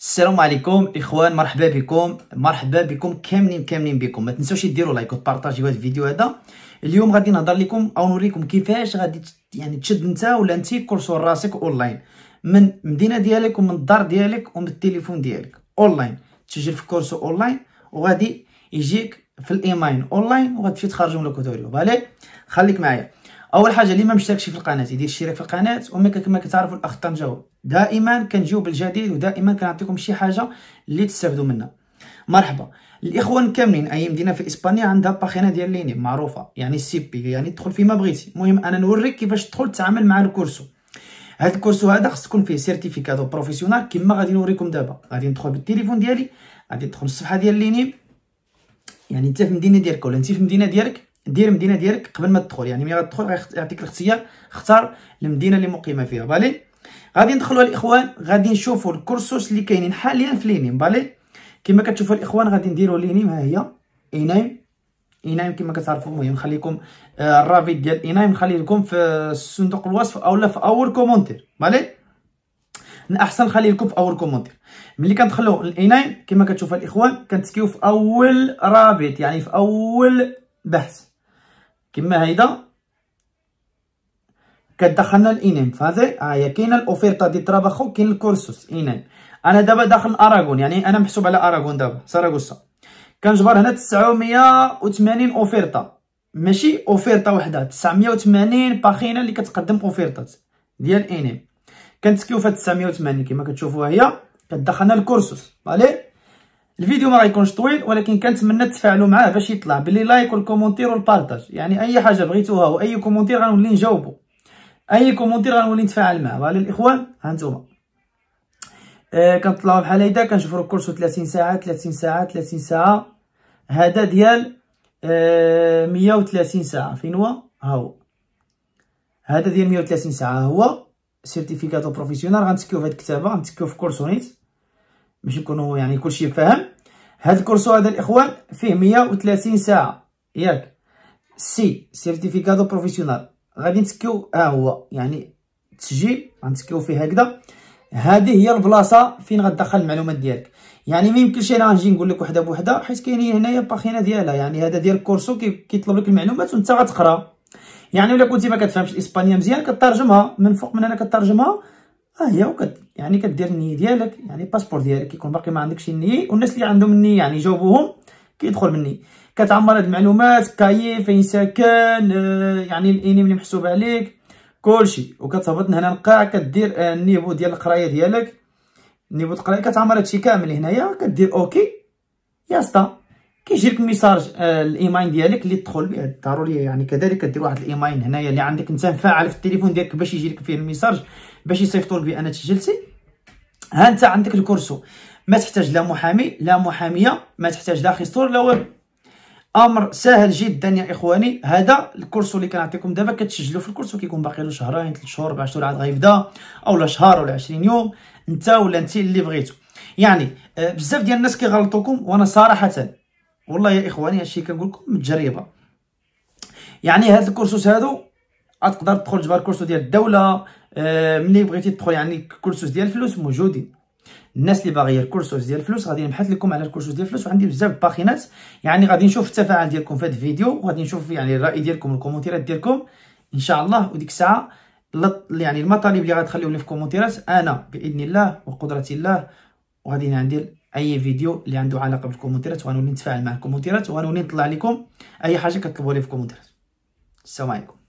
السلام عليكم اخوان مرحبا بكم مرحبا بكم كاملين كاملين بكم ما تنساوش ديروا لايك وتبارطاجيو هذا الفيديو هذا اليوم غادي نهضر لكم او نوريكم كيفاش غادي يعني تشد انت ولا انت كورسور راسك اونلاين من المدينه ديالك ومن الدار ديالك ومن التليفون ديالك اونلاين تسجل في كورس اونلاين وغادي يجيك في الايماين اونلاين وغادي تخرجوا من الكوتوريو بالي خليك معايا اول حاجه اللي ما مشتركش في القناه يدير اشتراك في القناه وما كما كتعرفوا الاخ طنجاوي دائما كنجيو بالجديد ودائما كنعطيكم شي حاجه اللي تستافدوا منها مرحبا الاخوان كاملين اي مدينه في اسبانيا عندها باخينه ديال ليني معروفه يعني سيبي بي يعني تدخل فيما بغيتي المهم انا نوريك كيفاش تدخل تتعامل مع الكورسو هاد الكورسو هذا خص تكون فيه سيرتيفيكات بروفيسيونال كما غادي نوريكم دابا غادي ندخل بالتليفون ديالي غادي ندخل للصفحه ديال ليني يعني انت في المدينه ديالك ولا انت في المدينه ديالك دير المدينه ديالك قبل ما تدخل يعني ملي غتدخل يعطيك الاختيار اختار المدينه اللي مقيمه فيها بالي غادي ندخلوا الاخوان غادي نشوفوا الكورسوس اللي كاينين حاليا في لينيم بالي كما كتشوفوا الاخوان غادي نديروا لينيم ها هي اينايم اينايم كما كتعرفوا المهم نخليكم آه الرابط ديال اينايم نخلي لكم في صندوق الوصف اولا في اول كومونتير بالي من احسن نخلي لكم في اول كومونتير ملي كندخلوا الاينايم كما كتشوفوا الاخوان كنتكيو في اول رابط يعني في اول بحث كما هيدا كدخلنا الانام فهمتي ها هي آه، كاينه الاوفيرتا دي ترافاخو كاين الكورسوس انام انا دابا داخل اراغون يعني انا محسوب على اراغون دابا ساراغوسا كنجبر هنا 980 اوفيرتا ماشي اوفيرتا وحده 980 باخينه اللي كتقدم اوفيرتات ديال انام كنتسكيو في 980 كما كتشوفوا هي كدخلنا الكورسوس فالي الفيديو ما غيكونش طويل ولكن كنتمنى تفاعلوا معاه باش يطلع باللي لايك والكومونتير والبارطاج يعني اي حاجه بغيتوها واي كومونتير غنولي نجاوبو اي كومونتير غنولي نتفاعل معاه على الاخوان ها نتوما آه كنطلعوا بحال هيدا كنشوفوا الكورس 30 ساعه 30 ساعه 30 ساعه هذا ديال آه 130 ساعه فين هو ها هو هذا ديال 130 ساعه هو سيرتيفيكاتو بروفيسيونال غنتكيو في هاد الكتابه غنتكيو في كورسونيت باش يكونوا يعني كلشي فاهم هاد الكورسو هذا الاخوان فيه 130 ساعه ياك سي سيرتيفيكادو بروفيسيونال غادي نتكيو ها آه هو يعني تسجيل غنتكيو فيه هكذا هذه هي البلاصه فين غتدخل المعلومات ديالك يعني ما يمكنش انا نجي نقول لك وحده بوحده حيت كاينين هنايا باخينه ديالها يعني هذا ديال الكورسو كيطلب لك المعلومات وانت غتقرا يعني الا كنتي ما كتفهمش الاسبانيه مزيان كترجمها من فوق من هنا كترجمها اه هي وكد يعني كدير النيه ديالك يعني الباسبور ديالك كيكون باقي ما عندكش النيه والناس اللي عندهم النيه يعني جاوبوهم كيدخل مني كتعمر هاد المعلومات كاي فين ساكن آه، يعني الايميل اللي محسوب عليك كلشي وكتهبط هنا القاع كدير آه، النيفو ديال القرايه ديالك النيفو القرايه كتعمر هادشي كامل هنايا كدير اوكي يا كيجي لك ميساج آه، الايميل ديالك اللي تدخل به آه، ضروري يعني كذلك دير واحد الايميل هنايا اللي عندك انت مفعل في التليفون ديالك باش يجي لك فيه الميساج باش يصيفطوا لك بان تسجلتي ها انت عندك الكورسو ما تحتاج لا محامي لا محاميه ما تحتاج لا خيستور لا والو امر سهل جدا يا اخواني هذا الكورسو اللي كنعطيكم دابا كتسجلوا في الكورسو كيكون باقي له شهرين ثلاث شهور اربع شهور عاد غيبدا اولا شهر ولا 20 يوم انت ولا انت اللي بغيتو يعني آه، بزاف ديال الناس كيغلطوكم وانا صراحه والله يا اخواني هادشي كنقول لكم متجربه يعني هاد الكورسوس هادو تقدر تدخل جبار كورسو ديال الدوله آه، ملي بغيتي تدخل يعني كورسوس ديال الفلوس موجودين الناس اللي باغيه الكورسوس ديال الفلوس غادي نبحث لكم على الكورسوس ديال الفلوس وعندي بزاف باخينات يعني غادي نشوف التفاعل ديالكم في هذا الفيديو وغادي نشوف يعني الراي ديالكم والكومونتيرات ديالكم ان شاء الله وديك الساعه يعني المطالب اللي غتخليو لي في الكومونتيرات انا باذن الله وقدره الله وغادي ندير اي فيديو اللي عنده علاقه بالكومنتات وغنولي نتفاعل مع الكومنتات وغنولي نطلع لكم اي حاجه كتطلبوا لي في الكومنتات السلام عليكم